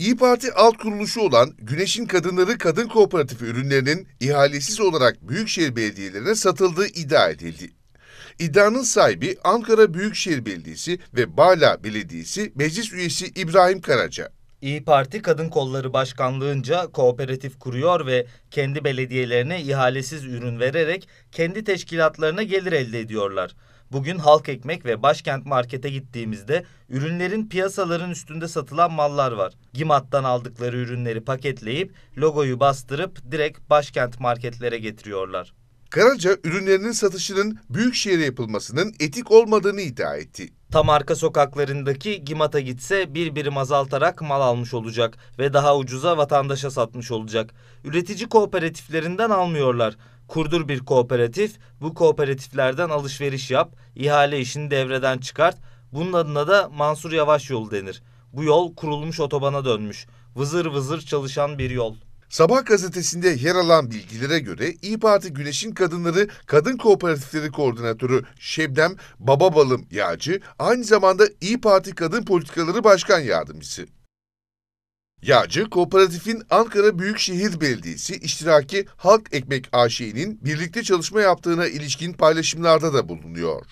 İyi Parti alt kuruluşu olan Güneş'in Kadınları Kadın Kooperatifi ürünlerinin ihalesiz olarak büyükşehir belediyelerine satıldığı iddia edildi. İddianın sahibi Ankara Büyükşehir Belediyesi ve Bala Belediyesi Meclis Üyesi İbrahim Karaca. İyi Parti Kadın Kolları Başkanlığınca kooperatif kuruyor ve kendi belediyelerine ihalesiz ürün vererek kendi teşkilatlarına gelir elde ediyorlar. Bugün Halk Ekmek ve Başkent Market'e gittiğimizde ürünlerin piyasaların üstünde satılan mallar var. Gimat'tan aldıkları ürünleri paketleyip logoyu bastırıp direkt Başkent Marketlere getiriyorlar. Karaca ürünlerinin satışının büyük şehre yapılmasının etik olmadığını iddia etti. Tam arka sokaklarındaki Gimat'a gitse bir birim azaltarak mal almış olacak ve daha ucuza vatandaşa satmış olacak. Üretici kooperatiflerinden almıyorlar kurdur bir kooperatif, bu kooperatiflerden alışveriş yap, ihale işini devreden çıkart. Bunun adına da Mansur Yavaş yolu denir. Bu yol kurulmuş otobana dönmüş. Vızır vızır çalışan bir yol. Sabah gazetesinde yer alan bilgilere göre İyi Parti Güneş'in kadınları kadın kooperatifleri koordinatörü Şebnem Bababalım Yağcı aynı zamanda İyi Parti Kadın Politikaları Başkan Yardımcısı. Yağcı, kooperatifin Ankara Büyükşehir Belediyesi iştiraki Halk Ekmek AŞ'nin birlikte çalışma yaptığına ilişkin paylaşımlarda da bulunuyor.